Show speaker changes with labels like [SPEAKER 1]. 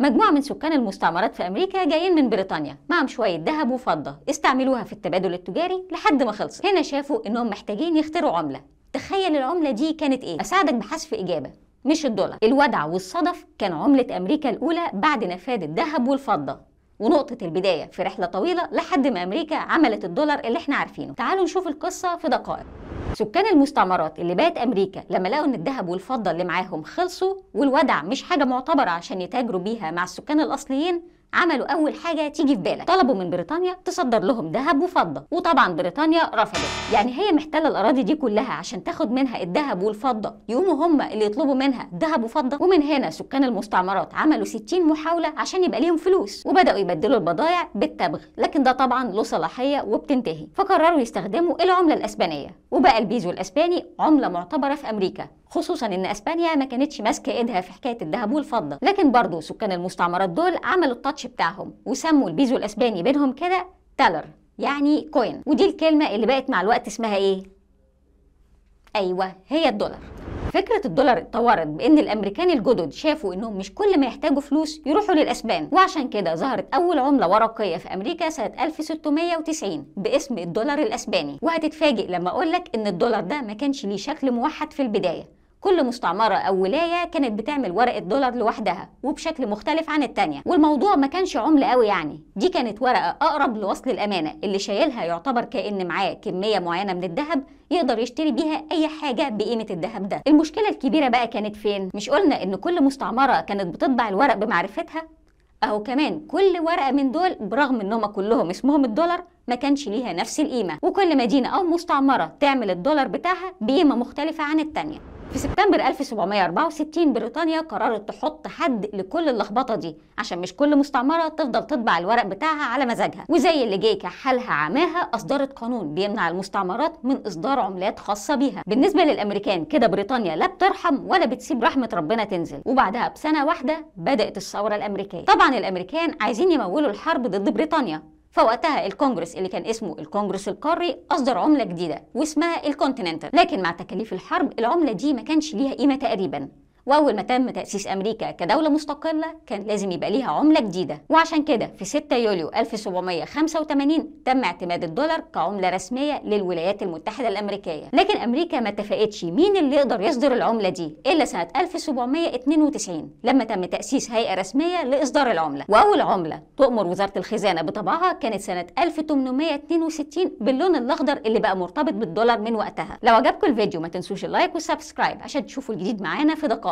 [SPEAKER 1] مجموعة من سكان المستعمرات في أمريكا جايين من بريطانيا معهم شوية ذهب وفضة استعملوها في التبادل التجاري لحد ما خلصت هنا شافوا إنهم محتاجين يخترعوا عملة تخيل العملة دي كانت إيه؟ أساعدك بحذف إجابة مش الدولار الودع والصدف كان عملة أمريكا الأولى بعد نفاد الذهب والفضة ونقطة البداية في رحلة طويلة لحد ما أمريكا عملت الدولار اللي احنا عارفينه تعالوا نشوف القصة في دقائق سكان المستعمرات اللي بقت امريكا لما لقوا ان الذهب والفضه اللي معاهم خلصوا والودع مش حاجه معتبره عشان يتاجروا بيها مع السكان الاصليين عملوا اول حاجه تيجي في بالك طلبوا من بريطانيا تصدر لهم ذهب وفضه وطبعا بريطانيا رفضت يعني هي محتله الاراضي دي كلها عشان تاخد منها الذهب والفضه يقوموا هم اللي يطلبوا منها ذهب وفضه ومن هنا سكان المستعمرات عملوا 60 محاوله عشان يبقى ليهم فلوس وبداوا يبدلوا البضائع بالتبغ لكن ده طبعا له صلاحيه وبتنتهي فقرروا يستخدموا العمله الاسبانيه وبقى البيزو الاسباني عمله معتبره في امريكا خصوصا ان اسبانيا ما كانتش ماسكه ايدها في حكايه الذهب والفضه لكن برضه سكان المستعمرات دول عملوا التاتش بتاعهم وسموا البيزو الاسباني بينهم كده تالر يعني كوين ودي الكلمه اللي بقت مع الوقت اسمها ايه ايوه هي الدولار فكرة الدولار اتطورت بإن الأمريكان الجدد شافوا إنهم مش كل ما يحتاجوا فلوس يروحوا للأسبان وعشان كده ظهرت أول عملة ورقية في أمريكا سنة 1690 باسم الدولار الأسباني وهتتفاجئ لما أقولك إن الدولار ده ما كانش ليه شكل موحد في البداية كل مستعمرة أو ولاية كانت بتعمل ورقة دولار لوحدها وبشكل مختلف عن التانية والموضوع ما كانش عملة قوي يعني دي كانت ورقة أقرب لوصل الأمانة اللي شايلها يعتبر كأن معاه كمية معينة من الذهب يقدر يشتري بيها أي حاجة بقيمة الذهب ده المشكلة الكبيرة بقى كانت فين؟ مش قلنا إن كل مستعمرة كانت بتطبع الورق بمعرفتها؟ اهو كمان كل ورقه من دول برغم إنهم كلهم اسمهم الدولار ما كانش ليها نفس القيمه وكل مدينه او مستعمره تعمل الدولار بتاعها بقيمه مختلفه عن التانيه في سبتمبر 1764 بريطانيا قررت تحط حد لكل اللخبطه دي عشان مش كل مستعمره تفضل تطبع الورق بتاعها على مزاجها وزي اللي جه كحالها عماها اصدرت قانون بيمنع المستعمرات من اصدار عملات خاصه بيها بالنسبه للامريكان كده بريطانيا لا بترحم ولا بتسيب رحمه ربنا تنزل وبعدها بسنه واحده بدات الثوره الامريكيه طبعا الامريكان عايزين يمولوا الحرب ضد بريطانيا فوقتها الكونجرس اللي كان اسمه الكونجرس القاري اصدر عمله جديده واسمها الكونتيننتال لكن مع تكاليف الحرب العمله دي ما كانش ليها قيمه تقريبا واول ما تم تاسيس امريكا كدوله مستقله كان لازم يبقى ليها عمله جديده وعشان كده في 6 يوليو 1785 تم اعتماد الدولار كعمله رسميه للولايات المتحده الامريكيه لكن امريكا ما اتفقتش مين اللي يقدر يصدر العمله دي الا سنه 1792 لما تم تاسيس هيئه رسميه لاصدار العمله واول عمله تؤمر وزاره الخزانه بطبعها كانت سنه 1862 باللون الاخضر اللي بقى مرتبط بالدولار من وقتها لو عجبكم الفيديو ما تنسوش اللايك والسبسكرايب عشان تشوفوا الجديد معانا في دقائق